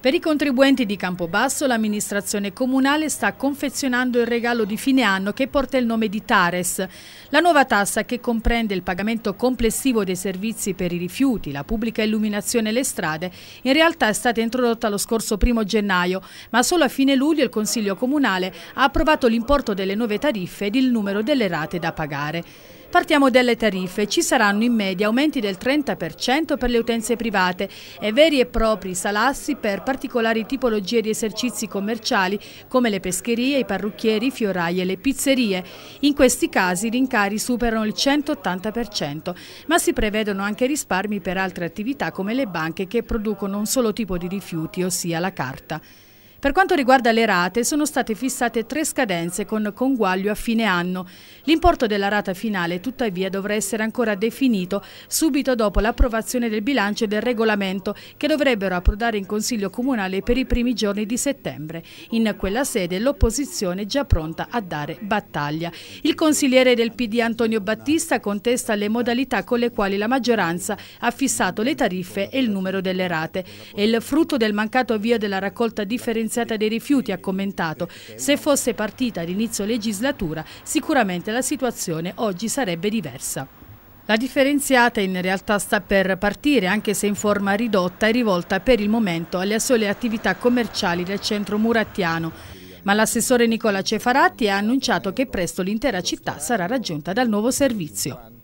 Per i contribuenti di Campobasso l'amministrazione comunale sta confezionando il regalo di fine anno che porta il nome di Tares. La nuova tassa che comprende il pagamento complessivo dei servizi per i rifiuti, la pubblica illuminazione e le strade, in realtà è stata introdotta lo scorso 1 gennaio, ma solo a fine luglio il Consiglio Comunale ha approvato l'importo delle nuove tariffe ed il numero delle rate da pagare. Partiamo dalle tariffe. Ci saranno in media aumenti del 30% per le utenze private e veri e propri salassi per particolari tipologie di esercizi commerciali come le pescherie, i parrucchieri, i fiorai e le pizzerie. In questi casi i rincari superano il 180%, ma si prevedono anche risparmi per altre attività come le banche che producono un solo tipo di rifiuti, ossia la carta. Per quanto riguarda le rate, sono state fissate tre scadenze con conguaglio a fine anno. L'importo della rata finale, tuttavia, dovrà essere ancora definito subito dopo l'approvazione del bilancio e del regolamento, che dovrebbero approdare in Consiglio Comunale per i primi giorni di settembre. In quella sede l'opposizione è già pronta a dare battaglia. Il consigliere del PD Antonio Battista contesta le modalità con le quali la maggioranza ha fissato le tariffe e il numero delle rate. È il frutto del mancato avvio della raccolta differenziata scienziata dei rifiuti ha commentato se fosse partita ad inizio legislatura sicuramente la situazione oggi sarebbe diversa. La differenziata in realtà sta per partire, anche se in forma ridotta e rivolta per il momento alle sole attività commerciali del centro murattiano. Ma l'assessore Nicola Cefaratti ha annunciato che presto l'intera città sarà raggiunta dal nuovo servizio.